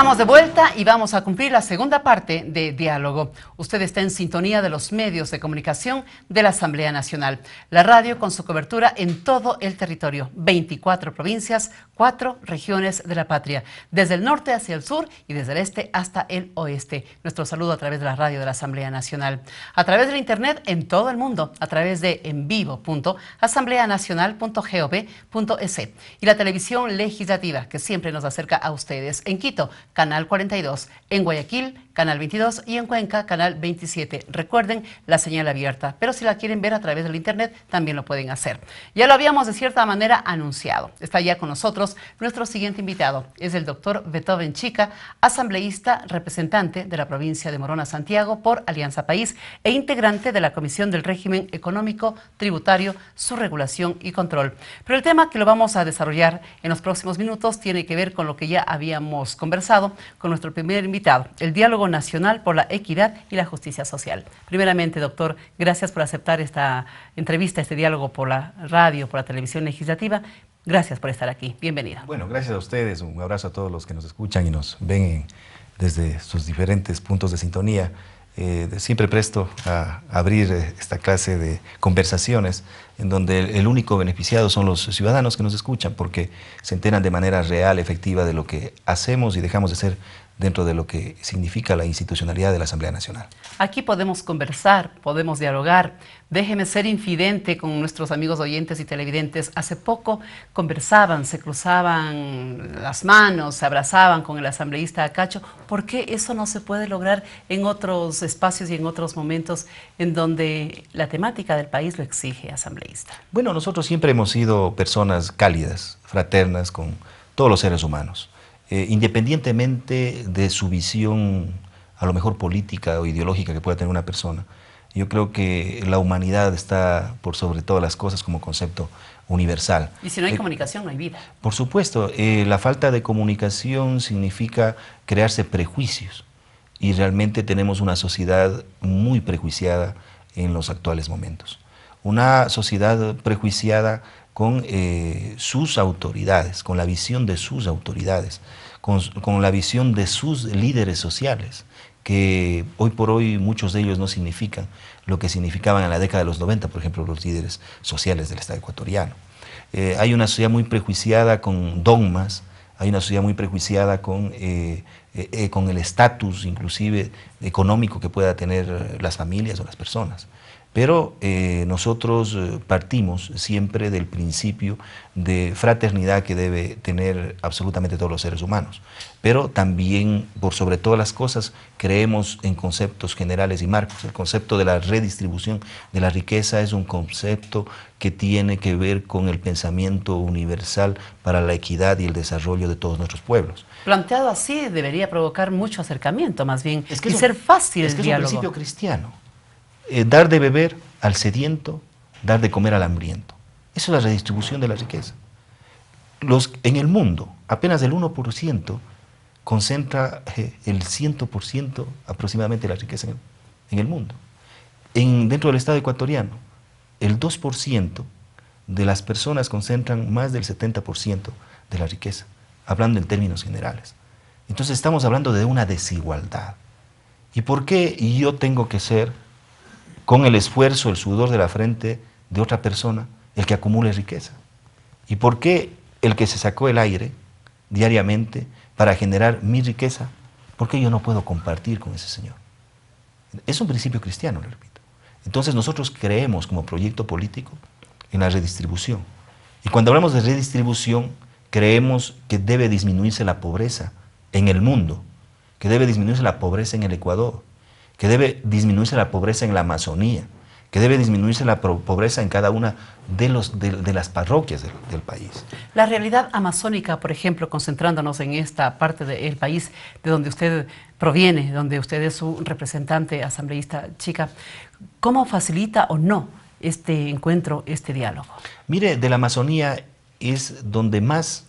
estamos de vuelta y vamos a cumplir la segunda parte de Diálogo. Usted está en sintonía de los medios de comunicación de la Asamblea Nacional. La radio con su cobertura en todo el territorio, 24 provincias, 4 regiones de la patria, desde el norte hacia el sur y desde el este hasta el oeste. Nuestro saludo a través de la radio de la Asamblea Nacional, a través de internet en todo el mundo, a través de en y la televisión legislativa que siempre nos acerca a ustedes en Quito Canal 42 en Guayaquil Canal 22 y en Cuenca, Canal 27. Recuerden la señal abierta, pero si la quieren ver a través del Internet, también lo pueden hacer. Ya lo habíamos de cierta manera anunciado. Está ya con nosotros nuestro siguiente invitado. Es el doctor Beethoven Chica, asambleísta, representante de la provincia de Morona, Santiago, por Alianza País e integrante de la Comisión del Régimen Económico, Tributario, su regulación y control. Pero el tema que lo vamos a desarrollar en los próximos minutos tiene que ver con lo que ya habíamos conversado con nuestro primer invitado, el diálogo Nacional por la Equidad y la Justicia Social. Primeramente, doctor, gracias por aceptar esta entrevista, este diálogo por la radio, por la televisión legislativa. Gracias por estar aquí. Bienvenida. Bueno, gracias a ustedes. Un abrazo a todos los que nos escuchan y nos ven desde sus diferentes puntos de sintonía. Eh, siempre presto a abrir eh, esta clase de conversaciones en donde el, único beneficiado son los ciudadanos que nos escuchan porque se enteran de manera real, efectiva de lo que hacemos y dejamos de ser dentro de lo que significa la institucionalidad de la Asamblea Nacional. Aquí podemos conversar, podemos dialogar. Déjeme ser infidente con nuestros amigos oyentes y televidentes. Hace poco conversaban, se cruzaban las manos, se abrazaban con el asambleísta Acacho. ¿Por qué eso no se puede lograr en otros espacios y en otros momentos en donde la temática del país lo exige, asambleísta? Bueno, nosotros siempre hemos sido personas cálidas, fraternas con todos los seres humanos. Eh, independientemente de su visión, a lo mejor política o ideológica que pueda tener una persona. Yo creo que la humanidad está por sobre todas las cosas como concepto universal. Y si no hay eh, comunicación, no hay vida. Por supuesto, eh, la falta de comunicación significa crearse prejuicios y realmente tenemos una sociedad muy prejuiciada en los actuales momentos. Una sociedad prejuiciada con eh, sus autoridades, con la visión de sus autoridades, con, la visión de sus líderes sociales, que hoy por hoy muchos de ellos no significan lo que significaban en la década de los 90, por ejemplo, los líderes sociales del Estado ecuatoriano. Eh, hay una sociedad muy prejuiciada con dogmas, hay una sociedad muy prejuiciada con, eh, con el estatus inclusive económico que pueda tener las familias o las personas. Pero eh, nosotros eh, partimos siempre del principio de fraternidad que debe tener absolutamente todos los seres humanos. Pero también, por sobre todas las cosas, creemos en conceptos generales y marcos. El concepto de la redistribución de la riqueza es un concepto que tiene que ver con el pensamiento universal para la equidad y el desarrollo de todos nuestros pueblos. Planteado así, debería provocar mucho acercamiento, más bien, y ser fácil es el diálogo. Es un principio cristiano. Eh, dar de beber al sediento, dar de comer al hambriento. Eso es la redistribución de la riqueza. en el mundo, apenas el 1% concentra eh, el 100% aproximadamente de la riqueza en el, mundo. dentro del Estado ecuatoriano, el 2% de las personas concentran más del 70% de la riqueza, hablando en términos generales. Entonces estamos hablando de una desigualdad. ¿Y por qué yo tengo que ser con el esfuerzo, el sudor de la frente de otra persona, el que acumule riqueza. ¿Y por qué el que se sacó el aire diariamente para generar mi riqueza? ¿por qué yo no puedo compartir con ese Señor. Es un principio cristiano, le repito. Entonces nosotros creemos como proyecto político en la redistribución. Y cuando hablamos de redistribución, creemos que debe disminuirse la pobreza en el mundo, que debe disminuirse la pobreza en el Ecuador, que debe disminuirse la pobreza en la Amazonía, que debe disminuirse la pobreza en cada una de, los, las parroquias del, del, país. La realidad amazónica, por ejemplo, concentrándonos en esta parte del país de donde usted proviene, donde usted es su representante asambleísta chica, ¿cómo facilita o no este encuentro, este diálogo? Mire, de la Amazonía es donde más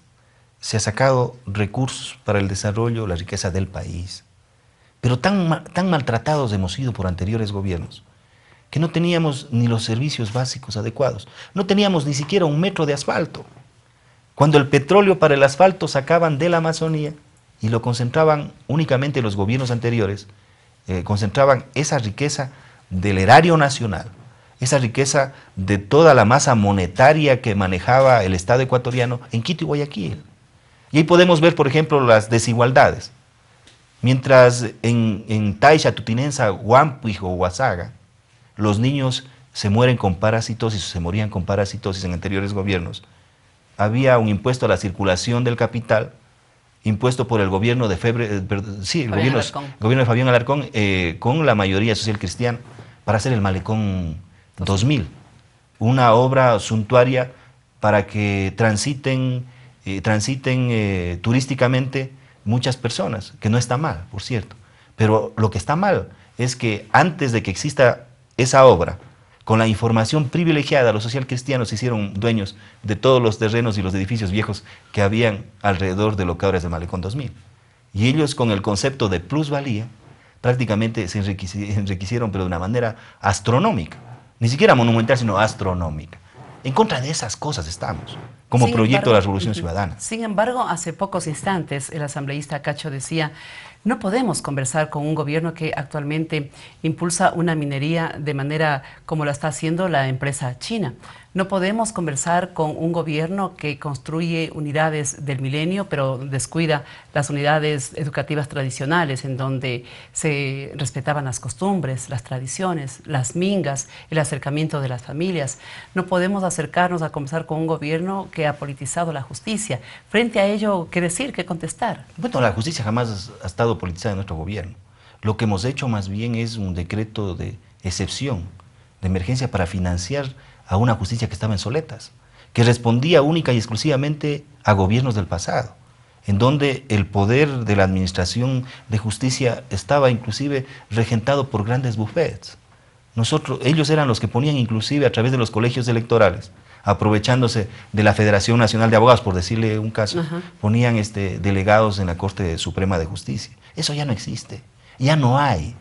se ha sacado recursos para el desarrollo, la riqueza del país pero tan, tan maltratados hemos sido por anteriores gobiernos que no teníamos ni los servicios básicos adecuados, no teníamos ni siquiera un metro de asfalto. Cuando el petróleo para el asfalto sacaban de la Amazonía y lo concentraban únicamente los gobiernos anteriores, eh, concentraban esa riqueza del erario nacional, esa riqueza de toda la masa monetaria que manejaba el Estado ecuatoriano en Quito y Guayaquil. Y ahí podemos ver, por ejemplo, las desigualdades. Mientras en, en Taisha, Tutinensa, Guampuijo, o Huasaga, los niños se mueren con parásitos se morían con parásitos en anteriores gobiernos, había un impuesto a la circulación del capital impuesto por el gobierno de Febre, eh, sí, el gobierno, de Fabián Alarcón eh, con la mayoría social cristiana para hacer el Malecón 2000, una obra suntuaria para que transiten, eh, transiten turísticamente muchas personas, que no está mal, por cierto. Pero lo que está mal es que antes de que exista esa obra, con la información privilegiada, los social cristianos se hicieron dueños de todos los terrenos y los edificios viejos que habían alrededor de lo que ahora Malecón 2000. Y ellos con el concepto de plusvalía prácticamente se enriquecieron, pero de una manera astronómica. Ni siquiera monumental, sino astronómica. En contra de esas cosas estamos, como proyecto de la Revolución Ciudadana. Sin embargo, hace pocos instantes el asambleísta Cacho decía, no podemos conversar con un gobierno que actualmente impulsa una minería de manera como la está haciendo la empresa china. No podemos conversar con un gobierno que construye unidades del milenio, pero descuida las unidades educativas tradicionales, en donde se respetaban las costumbres, las tradiciones, las mingas, el acercamiento de las familias. No podemos acercarnos a conversar con un gobierno que ha politizado la justicia. Frente a ello, ¿qué decir? ¿Qué contestar? Bueno, la justicia jamás ha estado politizada en nuestro gobierno. Lo que hemos hecho más bien es un decreto de excepción, de emergencia para financiar a una justicia que estaba en soletas, que respondía única y exclusivamente a gobiernos del pasado, en donde el poder de la administración de justicia estaba inclusive regentado por grandes bufetes. Nosotros, ellos eran los que ponían inclusive a través de los colegios electorales, aprovechándose de la Federación Nacional de Abogados, por decirle un caso, ponían este, delegados en la Corte Suprema de Justicia. Eso ya no existe, ya no hay.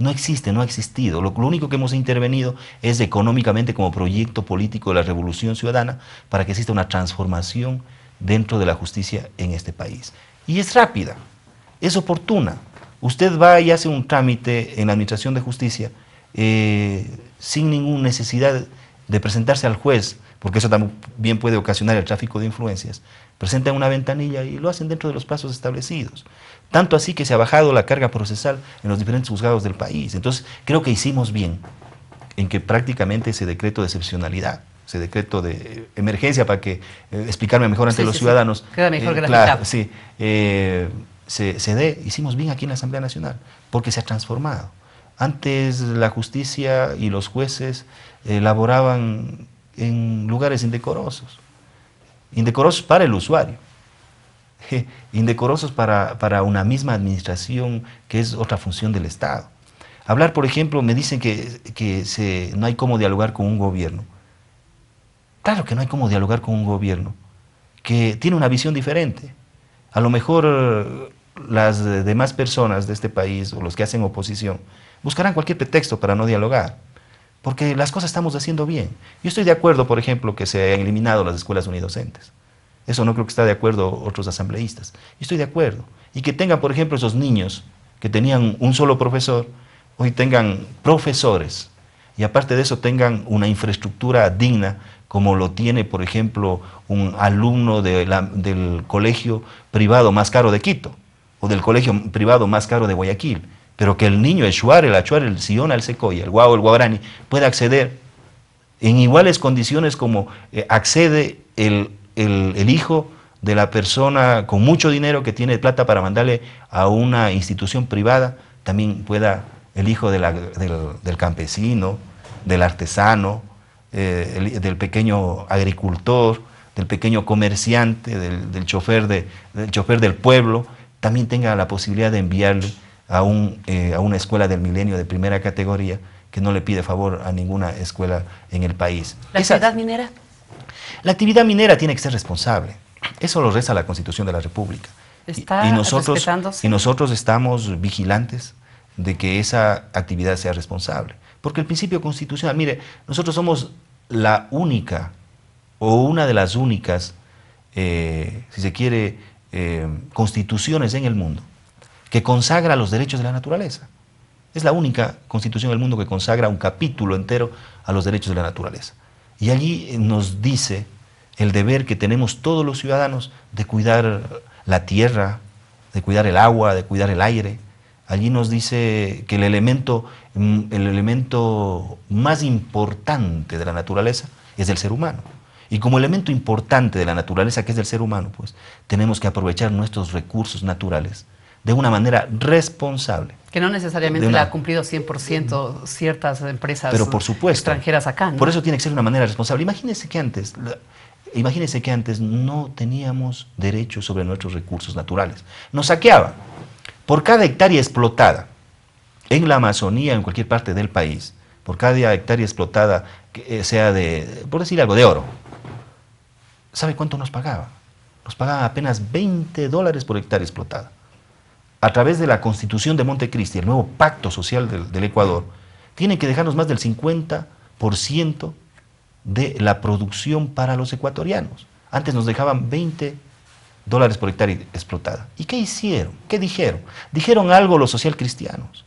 No existe, no ha existido. Lo, único que hemos intervenido es económicamente como proyecto político de la revolución ciudadana para que exista una transformación dentro de la justicia en este país. Y es rápida, es oportuna. Usted va y hace un trámite en la Administración de Justicia eh, sin ninguna necesidad de presentarse al juez, porque eso también puede ocasionar el tráfico de influencias, presentan una ventanilla y lo hacen dentro de los plazos establecidos. Tanto así que se ha bajado la carga procesal en los diferentes juzgados del país. Entonces, creo que hicimos bien en que prácticamente ese decreto de excepcionalidad, ese decreto de emergencia para que eh, explicarme mejor ante los ciudadanos. Queda mejor eh, Sí. Eh, se, se dé, hicimos bien aquí en la Asamblea Nacional, porque se ha transformado. Antes la justicia y los jueces elaboraban eh, en lugares indecorosos, indecorosos para el usuario, indecorosos para, una misma administración que es otra función del Estado. Hablar, por ejemplo, me dicen que, no hay cómo dialogar con un gobierno. Claro que no hay cómo dialogar con un gobierno que tiene una visión diferente. A lo mejor eh, las demás personas de este país o los que hacen oposición buscarán cualquier pretexto para no dialogar, porque las cosas estamos haciendo bien. Yo estoy de acuerdo, por ejemplo, que se hayan eliminado las escuelas unidocentes. Eso no creo que esté de acuerdo otros asambleístas. Yo estoy de acuerdo. Y que tengan, por ejemplo, esos niños que tenían un solo profesor, hoy tengan profesores y aparte de eso tengan una infraestructura digna como lo tiene, por ejemplo, un alumno del colegio privado más caro de Quito o del colegio privado más caro de Guayaquil pero que el niño, el shuar, el achuar, el siona, el secoya, el guau, el guabrani, pueda acceder en iguales condiciones como eh, accede el, hijo de la persona con mucho dinero que tiene plata para mandarle a una institución privada, también pueda el hijo del, campesino, del artesano, eh, del pequeño agricultor, del pequeño comerciante, del, del chofer del pueblo, también tenga la posibilidad de enviarle eh, a, una escuela del milenio de primera categoría que no le pide favor a ninguna escuela en el país. ¿La actividad minera? La actividad minera tiene que ser responsable. Eso lo reza la Constitución de la República. y, y nosotros, nosotros estamos vigilantes de que esa actividad sea responsable. Porque el principio constitucional, mire, nosotros somos la única o una de las únicas, eh, si se quiere, eh, constituciones en el mundo que consagra los derechos de la naturaleza. Es la única constitución del mundo que consagra un capítulo entero a los derechos de la naturaleza. Y allí eh, nos dice el deber que tenemos todos los ciudadanos de cuidar la tierra, de cuidar el agua, de cuidar el aire. Allí nos dice que el elemento, mm, más importante de la naturaleza es el ser humano. Y como elemento importante de la naturaleza, que es el ser humano, pues tenemos que aprovechar nuestros recursos naturales de una manera responsable. Que no necesariamente la ha cumplido 100% ciertas empresas extranjeras acá. Por eso tiene que ser de una manera responsable. Imagínense que antes, imagínense que antes no teníamos derechos sobre nuestros recursos naturales. Nos saqueaban. Por cada hectárea explotada en la Amazonía, en cualquier parte del país, por cada hectárea explotada, que eh, sea de, por decir algo, de oro, ¿sabe cuánto nos pagaba? Nos pagaba apenas 20 dólares por hectárea explotada a través de la constitución de Montecristi, el nuevo pacto social del, Ecuador, tienen que dejarnos más del 50% de la producción para los ecuatorianos. Antes nos dejaban 20 dólares por hectárea explotada. ¿Y qué hicieron? ¿Qué dijeron? Dijeron algo los socialcristianos.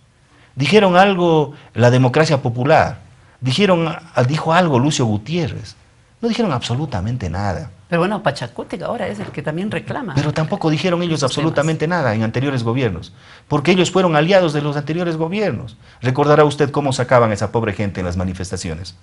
Dijeron algo la democracia popular. Dijeron, dijo algo Lucio Gutiérrez. No dijeron absolutamente nada. Pero bueno, Pachacútec ahora es el que también reclama. Pero tampoco dijeron ellos absolutamente nada en anteriores gobiernos, porque ellos fueron aliados de los anteriores gobiernos. Recordará usted cómo sacaban a esa pobre gente en las manifestaciones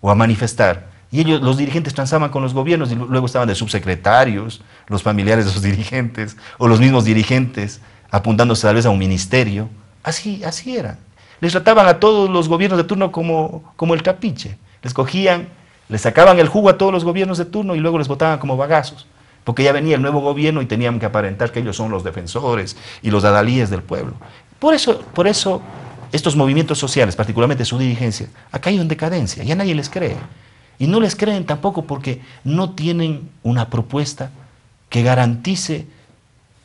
o a manifestar. Y ellos, los dirigentes transaban con los gobiernos y luego estaban de subsecretarios, los familiares de sus dirigentes o los mismos dirigentes apuntándose tal vez a un ministerio. Así, así era. Les trataban a todos los gobiernos de turno como, como el capiche. Les cogían le sacaban el jugo a todos los gobiernos de turno y luego les votaban como bagazos, porque ya venía el nuevo gobierno y tenían que aparentar que ellos son los defensores y los adalíes del pueblo. Por eso, estos movimientos sociales, particularmente su dirigencia, ha caído en decadencia, ya nadie les cree. Y no les creen tampoco porque no tienen una propuesta que garantice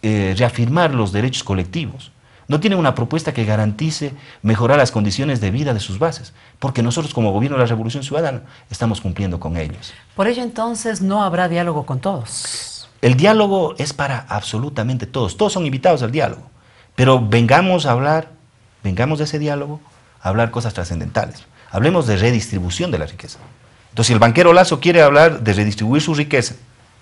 eh, reafirmar los derechos colectivos. No tienen una propuesta que garantice mejorar las condiciones de vida de sus bases, porque nosotros como gobierno de la Revolución Ciudadana estamos cumpliendo con ellos. Por ello entonces no habrá diálogo con todos. El diálogo es para absolutamente todos. Todos son invitados al diálogo, pero vengamos a hablar, vengamos de ese diálogo, a hablar cosas trascendentales. Hablemos de redistribución de la riqueza. Entonces, si el banquero Lazo quiere hablar de redistribuir su riqueza,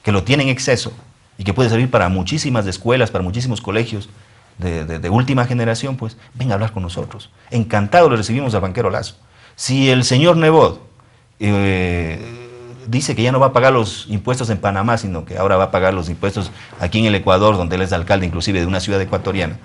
que lo tiene en exceso y que puede servir para muchísimas escuelas, para muchísimos colegios, de, última generación, pues venga a hablar con nosotros. Encantado le recibimos al banquero Lazo. Si el señor Nevod eh, dice que ya no va a pagar los impuestos en Panamá, sino que ahora va a pagar los impuestos aquí en el Ecuador, donde él es alcalde inclusive de una ciudad ecuatoriana,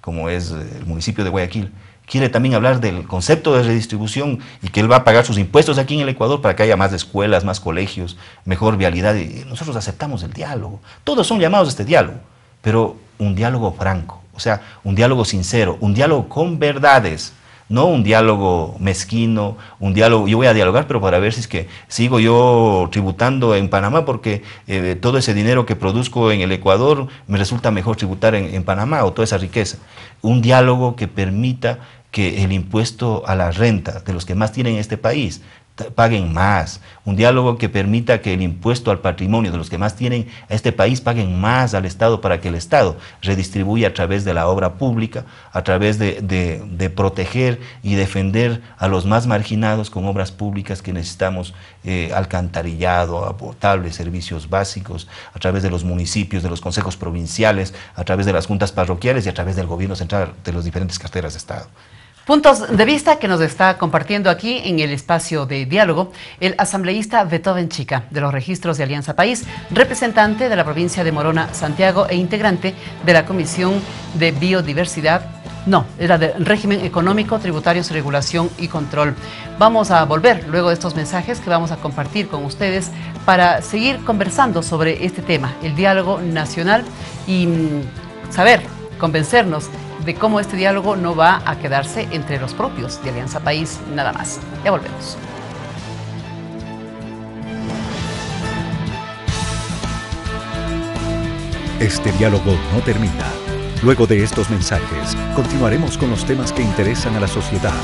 como es eh, el municipio de Guayaquil, quiere también hablar del concepto de redistribución y que él va a pagar sus impuestos aquí en el Ecuador para que haya más escuelas, más colegios, mejor vialidad. Y nosotros aceptamos el diálogo. Todos son llamados a este diálogo pero un diálogo franco, o sea, un diálogo sincero, un diálogo con verdades, no un diálogo mezquino, un diálogo, yo voy a dialogar, pero para ver si es que sigo yo tributando en Panamá, porque eh, todo ese dinero que produzco en el Ecuador me resulta mejor tributar en, en Panamá o toda esa riqueza. Un diálogo que permita que el impuesto a la renta de los que más tienen en este país paguen más, un diálogo que permita que el impuesto al patrimonio de los que más tienen a este país paguen más al Estado para que el Estado redistribuya a través de la obra pública, a través de, proteger y defender a los más marginados con obras públicas que necesitamos, eh, alcantarillado, potable, servicios básicos, a través de los municipios, de los consejos provinciales, a través de las juntas parroquiales y a través del gobierno central de las diferentes carteras de Estado. Puntos de vista que nos está compartiendo aquí en el espacio de diálogo el asambleísta Beethoven Chica, de los registros de Alianza País, representante de la provincia de Morona, Santiago e integrante de la Comisión de Biodiversidad. No, era de régimen económico, tributarios, regulación y control. Vamos a volver luego de estos mensajes que vamos a compartir con ustedes para seguir conversando sobre este tema, el diálogo nacional y mm, saber, convencernos de cómo este diálogo no va a quedarse entre los propios de Alianza País nada más. Ya volvemos. Este diálogo no termina. Luego de estos mensajes, continuaremos con los temas que interesan a la sociedad.